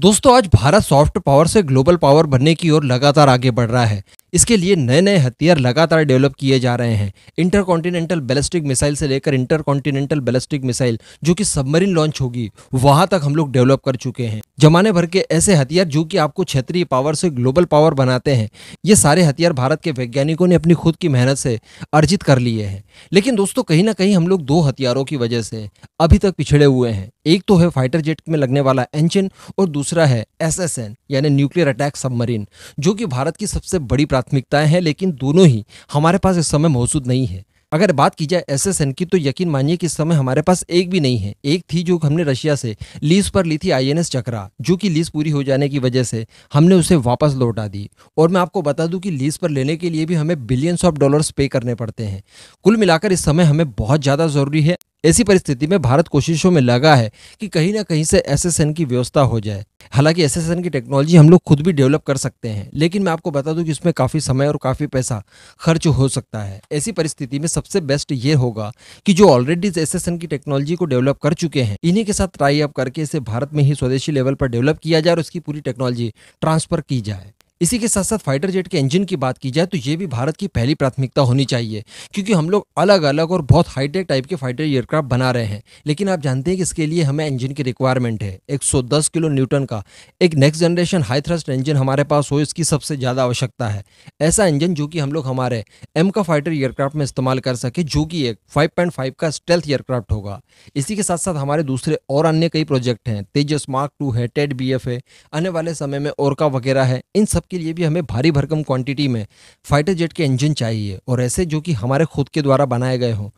दोस्तों आज Bharat soft power से ग्लोबल पावर बनने की ओर लगातार आगे बढ़ रहा है इसके लिए नए नए हथियार लगातार डेवलप किए जा रहे हैं इंटरकॉन्टिनेंटल बैलिस्टिक मिसाइल से लेकर इंटरकॉन्टिनेंटल बैलिस्टिक मिसाइल जो कि सबमरीन लॉन्च होगी वहां तक हम लोग डेवलप कर चुके हैं जमाने भर के ऐसे हथियार जो कि आपको क्षेत्रीय पावर से ग्लोबल पावर बनाते हैं ये सारे हथियार भारत के वैज्ञानिकों ने अपनी खुद की मेहनत से अर्जित कर लिए हैं लेकिन दोस्तों कहीं ना कहीं हम लोग दो हथियारों की वजह से अभी तक पिछड़े हुए हैं एक तो है फाइटर जेट में लगने वाला एंजिन और दूसरा है एस यानी न्यूक्लियर अटैक सबमरीन जो कि भारत की सबसे बड़ी प्राथमिकताएं हैं लेकिन दोनों ही हमारे पास इस समय मौजूद नहीं है अगर बात की जाए एसएसएन की तो यकीन मानिए कि इस समय हमारे पास एक भी नहीं है एक थी जो हमने रशिया से लीज पर ली थी आईएनएस चक्रा जो कि लीज पूरी हो जाने की वजह से हमने उसे वापस लौटा दी और मैं आपको बता दूं कि लीज पर लेने के लिए भी हमें बिलियंस ऑफ डॉलर्स पे करने पड़ते हैं कुल मिलाकर इस समय हमें बहुत ज़्यादा ज़रूरी है ऐसी परिस्थिति में भारत कोशिशों में लगा है कि कहीं ना कहीं से एसएसएन की व्यवस्था हो जाए हालांकि एस एस एन की टेक्नोलॉजी हम लोग खुद भी डेवलप कर सकते हैं लेकिन मैं आपको बता दूं कि इसमें काफ़ी समय और काफ़ी पैसा खर्च हो सकता है ऐसी परिस्थिति में सबसे बेस्ट ये होगा कि जो ऑलरेडी एस एस एन की टेक्नोलॉजी को डेवलप कर चुके हैं इन्हीं के साथ ट्राई अप करके इसे भारत में ही स्वदेशी लेवल पर डेवलप किया जाए और उसकी पूरी टेक्नोलॉजी ट्रांसफर की जाए इसी के साथ साथ फाइटर जेट के इंजन की बात की जाए तो ये भी भारत की पहली प्राथमिकता होनी चाहिए क्योंकि हम लोग अलग अलग और बहुत हाईटेक टाइप के फाइटर एयरक्राफ्ट बना रहे हैं लेकिन आप जानते हैं कि इसके लिए हमें इंजन की रिक्वायरमेंट है 110 किलो न्यूटन का एक next generation high thrust engine हमारे पास हो इसकी सबसे ज़्यादा आवश्यकता है ऐसा इंजन जो कि हम लोग हमारे एम का फाइटर एयरक्राफ्ट में इस्तेमाल कर सके जो कि एक फाइव का स्टेल्थ एयरक्राफ्ट होगा इसी के साथ साथ हमारे दूसरे और अन्य कई प्रोजेक्ट हैं तेजस मार्क टू है टेड बी है आने वाले समय में ओरका वगैरह है इन सब उसके लिए भी हमें भारी भरकम क्वांटिटी में फाइटर जेट के इंजन चाहिए और ऐसे जो कि हमारे खुद के द्वारा बनाए गए हों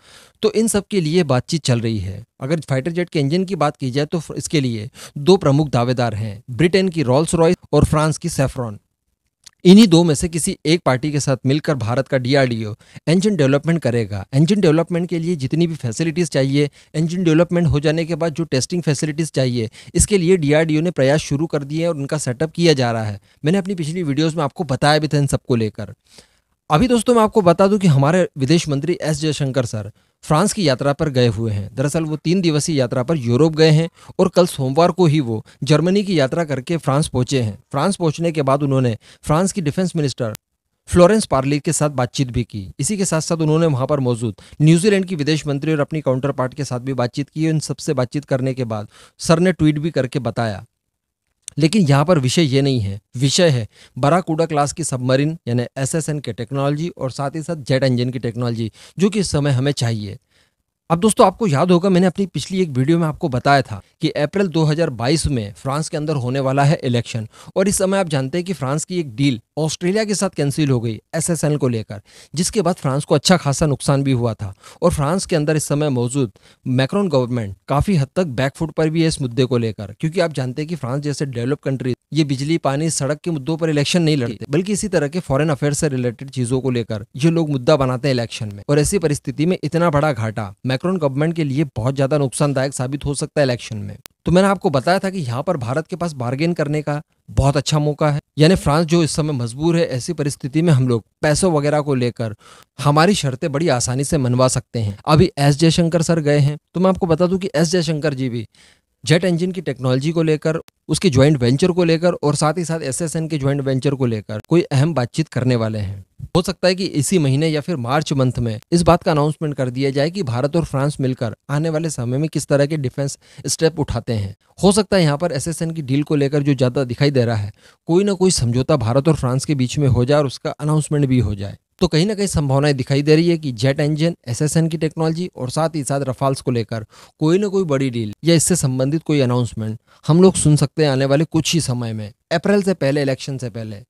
तो इन सब के लिए बातचीत चल रही है अगर फाइटर जेट के इंजन की बात की जाए तो इसके लिए दो प्रमुख दावेदार हैं ब्रिटेन की रॉल्स रॉयस और फ्रांस की सेफ्रॉन इन्हीं दो में से किसी एक पार्टी के साथ मिलकर भारत का डीआरडीओ इंजन डेवलपमेंट करेगा इंजन डेवलपमेंट के लिए जितनी भी फैसिलिटीज़ चाहिए इंजन डेवलपमेंट हो जाने के बाद जो टेस्टिंग फैसिलिटीज़ चाहिए इसके लिए डीआरडीओ ने प्रयास शुरू कर दिए और उनका सेटअप किया जा रहा है मैंने अपनी पिछली वीडियोज़ में आपको बताया भी था इन सबको लेकर अभी दोस्तों मैं आपको बता दूं कि हमारे विदेश मंत्री एस जयशंकर सर फ्रांस की यात्रा पर गए हुए हैं दरअसल वो तीन दिवसीय यात्रा पर यूरोप गए हैं और कल सोमवार को ही वो जर्मनी की यात्रा करके फ्रांस पहुंचे हैं फ्रांस पहुंचने के बाद उन्होंने फ्रांस की डिफेंस मिनिस्टर फ्लोरेंस पार्ली के साथ बातचीत भी की इसी के साथ साथ उन्होंने वहां पर मौजूद न्यूजीलैंड की विदेश मंत्री और अपनी काउंटर पार्ट के साथ भी बातचीत की इन सबसे बातचीत करने के बाद सर ने ट्वीट भी करके बताया लेकिन यहाँ पर विषय ये नहीं है विषय है बराकूडा क्लास की सबमरीन यानी एस एस एन के टेक्नोलॉजी और साथ ही साथ जेट इंजन की टेक्नोलॉजी जो कि इस समय हमें चाहिए अब दोस्तों आपको याद होगा मैंने अपनी पिछली एक वीडियो में आपको बताया था कि अप्रैल 2022 में फ्रांस के अंदर होने वाला है इलेक्शन और इस समय आप जानते हैं कि फ्रांस की एक डील ऑस्ट्रेलिया के साथ कैंसिल हो गई एसएसएल को लेकर जिसके बाद फ्रांस को अच्छा खासा नुकसान भी हुआ था और फ्रांस के अंदर इस समय मौजूद मैक्रोन गवर्नमेंट काफ़ी हद तक बैकफुट पर भी है इस मुद्दे को लेकर क्योंकि आप जानते हैं कि फ्रांस जैसे डेवलप कंट्री ये बिजली पानी सड़क के मुद्दों पर इलेक्शन नहीं लड़ते बल्कि इसी तरह के फॉरेन अफेयर से रिलेटेड चीजों को लेकर ये लोग मुद्दा बनाते हैं इलेक्शन में और ऐसी परिस्थिति में इतना बड़ा घाटा मैक्रोन गवर्नमेंट के लिए बहुत ज्यादा नुकसानदायक साबित हो सकता है इलेक्शन में तो मैंने आपको बताया था कि यहाँ पर भारत के पास बार्गेन करने का बहुत अच्छा मौका है यानी फ्रांस जो इस समय मजबूर है ऐसी परिस्थिति में हम लोग पैसों वगैरह को लेकर हमारी शर्तें बड़ी आसानी से मनवा सकते हैं अभी एस जयशंकर सर गए हैं तो मैं आपको बता दूं कि एस जयशंकर जी भी जेट इंजन की टेक्नोलॉजी को लेकर उसके ज्वाइंट वेंचर को लेकर और साथ ही साथ एसएसएन के ज्वाइंट वेंचर को लेकर कोई अहम बातचीत करने वाले हैं हो सकता है कि इसी महीने या फिर मार्च मंथ में इस बात का अनाउंसमेंट कर दिया जाए कि भारत और फ्रांस मिलकर आने वाले समय में किस तरह के डिफेंस स्टेप उठाते हैं हो सकता है यहाँ पर एस की डील को लेकर जो ज़्यादा दिखाई दे रहा है कोई ना कोई समझौता भारत और फ्रांस के बीच में हो जाए और उसका अनाउंसमेंट भी हो जाए तो कहीं ना कहीं संभावनाएं दिखाई दे रही है कि जेट इंजन एसएसएन की टेक्नोलॉजी और साथ ही साथ रफाल्स को लेकर कोई ना कोई बड़ी डील या इससे संबंधित कोई अनाउंसमेंट हम लोग सुन सकते हैं आने वाले कुछ ही समय में अप्रैल से पहले इलेक्शन से पहले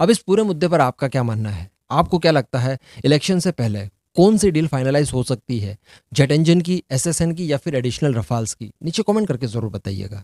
अब इस पूरे मुद्दे पर आपका क्या मानना है आपको क्या लगता है इलेक्शन से पहले कौन सी डील फाइनलाइज हो सकती है जेट इंजन की एसएसएन की या फिर एडिशनल रफाल्स की नीचे कमेंट करके ज़रूर बताइएगा